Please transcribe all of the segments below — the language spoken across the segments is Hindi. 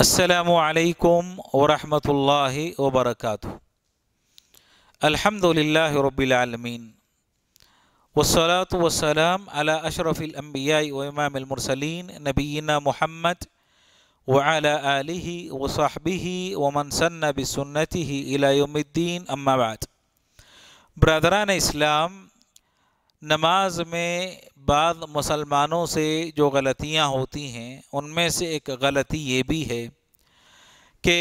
السلام عليكم ورحمة الله وبركاته الحمد لله رب العالمين والصلاة والسلام على أشرف الأنبياء وإمام المرسلين نبينا محمد وعلى آله وصحبه ومن سن بسنته إلى يوم الدين أما بعد برادران إسلام नमाज में बाद मुसलमानों से जो गलतियां होती हैं उनमें से एक गलती ये भी है कि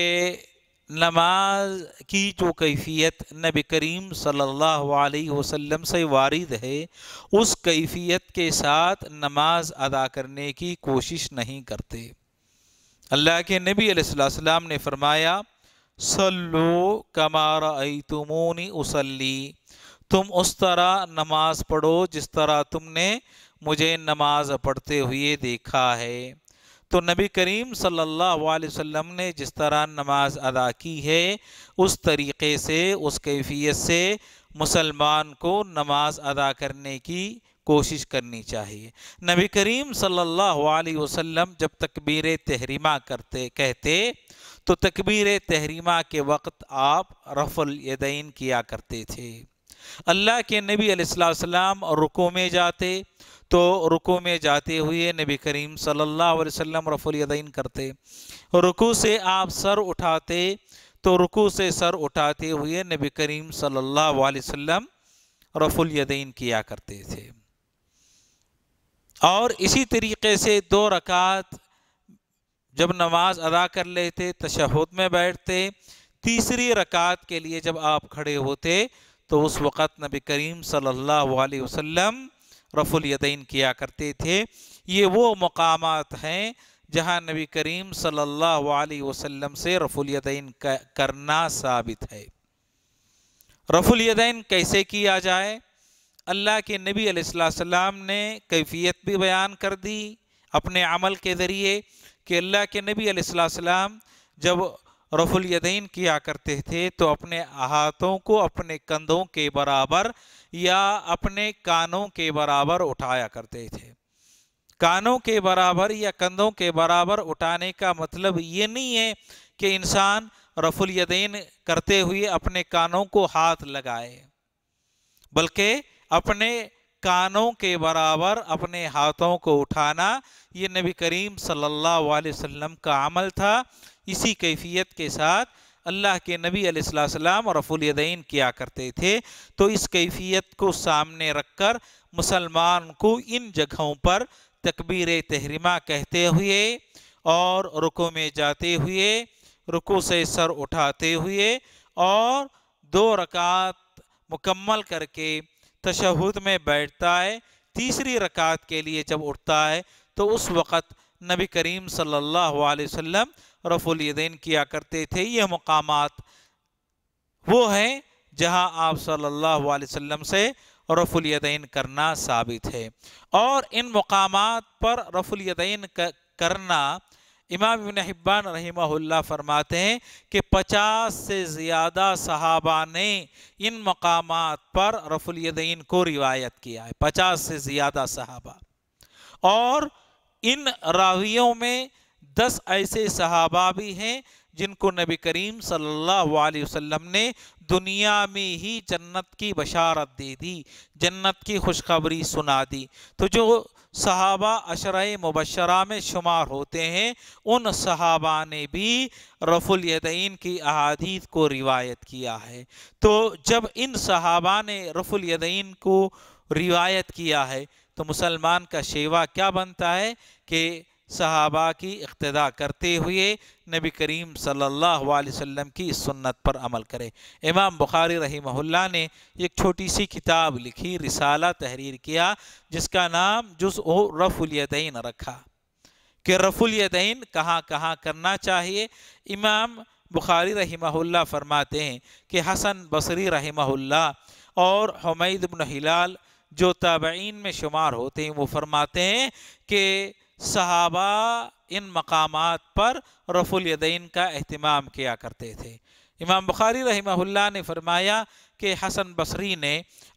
नमाज की जो कैफियत नबी करीम सल्लल्लाहु अलैहि वसल्लम से वारिद है उस कैफियत के साथ नमाज अदा करने की कोशिश नहीं करते अल्लाह के नबी अलैहिस्सलाम ने फरमाया सल्लो कमारा उसली तुम उस तरह नमाज पढ़ो जिस तरह तुमने मुझे नमाज पढ़ते हुए देखा है तो नबी करीम सल्लल्लाहु अलैहि वसल्लम ने जिस तरह नमाज अदा की है उस तरीके से उस कैफियत से मुसलमान को नमाज अदा करने की कोशिश करनी चाहिए नबी करीम सल्लल्लाहु अलैहि वसल्लम जब तकबीर तहरीमा करते कहते तो तकबीर तहरीमा के वक्त आप रफ़ल यदैन किया करते थे अल्लाह के नबी अलैहिस्सलाम रुको में जाते तो रुको में जाते हुए नबी करीम सल्लल्लाहु अलैहि वसल्लम रफ़ुलदैन करते रुकू से आप सर उठाते तो रुकू से सर उठाते हुए नबी करीम सल्लल्लाहु अलैहि वसल्लम रफ़ुलदैन किया करते थे और इसी तरीके से दो रकात जब नमाज अदा कर लेते तशहद में बैठते तीसरी रकात के लिए जब आप खड़े होते तो उस वक़्त नबी करीम सल्लल्लाहु अलैहि वसल्लम रफ़ुल यदैन किया करते थे ये वो मकामात हैं जहाँ नबी करीम सल्लल्लाहु अलैहि वसल्लम से रफ़ुल यदैन करना साबित है रफ़ुल यदैन कैसे किया जाए अल्लाह के नबी सलाम ने कैफियत भी बयान कर दी अपने अमल के ज़रिए कि अल्लाह के नबी सलाम जब रफुल यदीन किया करते थे तो अपने हाथों को अपने कंधों के बराबर या अपने कानों के बराबर उठाया करते थे कानों के बराबर या कंधों के बराबर उठाने का मतलब ये नहीं है कि इंसान रफुल यदीन करते हुए अपने कानों को हाथ लगाए बल्कि अपने कानों के बराबर अपने हाथों को उठाना ये नबी करीम सल्लल्लाहु अलैहि वसल्लम का अमल था इसी कैफियत के साथ अल्लाह के नबी अलैहिस्सलाम और रफ़ुलदैन किया करते थे तो इस कैफियत को सामने रखकर मुसलमान को इन जगहों पर तकबीर तहरीमा कहते हुए और रुको में जाते हुए रुको से सर उठाते हुए और दो रकात मुकम्मल करके तशहद में बैठता है तीसरी रकात के लिए जब उठता है तो उस वक़्त नबी करीम सल्लल्लाहु अलैहि वसल्लम रफ़ुलदैन किया करते थे ये मकाम वो हैं जहां आप सल्लल्लाहु अलैहि वसल्लम से रफ़ुलदैन करना साबित है और इन मकाम पर रफ़ुलदैन करना इमाम इबन हिब्बान रहीमहुल्ला फरमाते हैं कि पचास से ज़्यादा सहाबा ने इन मकाम पर रफुलदीन को रिवायत किया है पचास से ज़्यादा सहाबा और इन रावियों में दस ऐसे सहाबा भी हैं जिनको नबी करीम सल्लल्लाहु अलैहि वसल्लम ने दुनिया में ही जन्नत की बशारत दे दी जन्नत की खुशखबरी सुना दी तो जो सहाबा अशर मुबशरा में शुमार होते हैं उन सहाबा ने भी रफुल की अहादीत को रिवायत किया है तो जब इन सहाबा ने रफुल को रिवायत किया है तो मुसलमान का शेवा क्या बनता है कि सहाबा की इक्तदा करते हुए नबी करीम सल्लल्लाहु अलैहि वसल्लम की इस सुन्नत पर अमल करें इमाम बुखारी रही ने एक छोटी सी किताब लिखी रिसाला तहरीर किया जिसका नाम जुस ओ रफ़ुलयतन रखा कि रफ़ुलयतन कहाँ कहाँ करना चाहिए इमाम बुखारी रही फरमाते हैं कि हसन बसरी रही और हमीद बिन हिलाल जो तबीन में शुमार होते हैं वो फरमाते हैं कि सहाबा इन मकाम पर रफुलदीन का अहतमाम किया करते थे इमाम बुखारी रही ने फरमाया कि हसन बसरी ने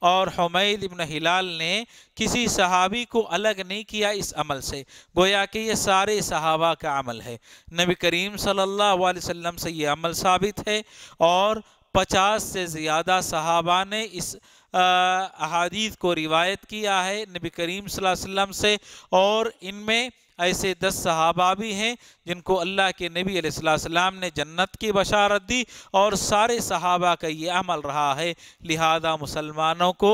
और हमैद इबन हिलाल ने किसी सहाबी को अलग नहीं किया इस अमल से गोया कि ये सारे सहाबा का अमल है नबी करीम सल्लल्लाहु अलैहि वसल्लम से ये अमल साबित है और पचास से ज़्यादा सहाबा ने इस अहादीत को रिवायत किया है नबी करीम वसल्लम से और इनमें ऐसे दस सहाबा भी हैं जिनको अल्लाह के नबी अलैहिस्सलाम ने जन्नत की बशारत दी और सारे सहाबा का ये अमल रहा है लिहाजा मुसलमानों को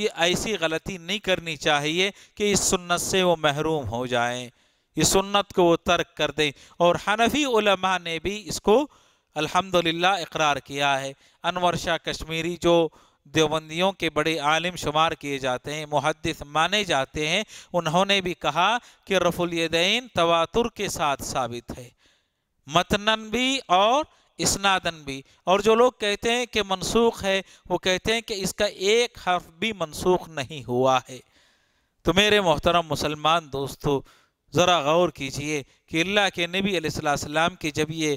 ये ऐसी गलती नहीं करनी चाहिए कि इस सुन्नत से वो महरूम हो जाएं इस सुन्नत को वो तर्क कर दें और हनफी ने भी इसको अल्हम्दुलिल्लाह इकरार किया है अनवर शाह कश्मीरी जो देवबंदियों के बड़े आलिम शुमार किए जाते हैं मुहदस माने जाते हैं उन्होंने भी कहा कि रफुलदैन तवातुर के साथ साबित है मतनन भी और इसनादन भी और जो लोग कहते हैं कि मनसूख है वो कहते हैं कि इसका एक हर्फ भी मनसूख नहीं हुआ है तो मेरे मोहतरम मुसलमान दोस्तों ज़रा गौर कीजिए कि अल्लाह के नबी अलैहिस्सलाम की जब ये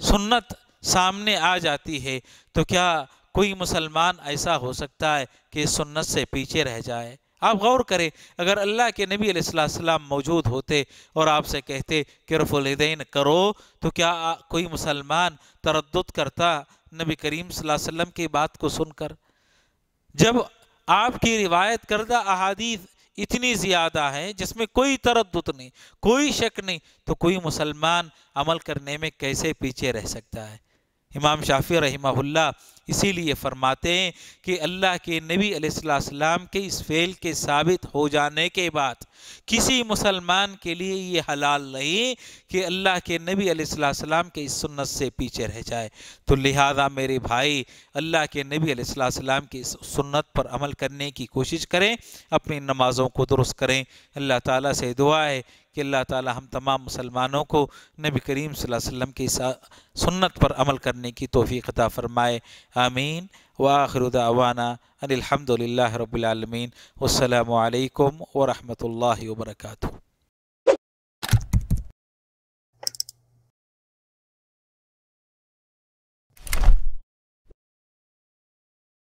सुन्नत सामने आ जाती है तो क्या कोई मुसलमान ऐसा हो सकता है कि सुन्नत से पीछे रह जाए आप गौर करें अगर अल्लाह के नबी सलाम मौजूद होते और आपसे कहते कि रफुलदैन करो तो क्या कोई मुसलमान तरद करता नबी करीम वसल्लम की बात को सुनकर जब आपकी रिवायत करदा अहादीस इतनी ज़्यादा है जिसमें कोई तरद नहीं कोई शक नहीं तो कोई मुसलमान अमल करने में कैसे पीछे रह सकता है इमाम शाफी रहमहुल्ला इसीलिए फरमाते हैं कि अल्लाह के नबी अलैहिस्सलाम के इस फ़ेल के साबित हो जाने के बाद किसी मुसलमान के लिए ये हलाल नहीं कि अल्लाह के नबी अलैहिस्सलाम के इस सुन्नत से पीछे रह जाए तो लिहाजा मेरे भाई अल्लाह के नबी अलैहिस्सलाम की इस सुन्नत पर अमल करने की कोशिश करें अपनी नमाज़ों को दुरुस्त करें अल्लाह ताला से दुआ है कि अल्लाह ताला हम तमाम मुसलमानों को नबी करीम वसल्लम की सुन्नत पर अमल करने की तोफ़ी अता फ़रमाए आमीन व वाखरुदावाना अनिलहमदिल्ला रबालमीन अल्लाम वरहमल वर्का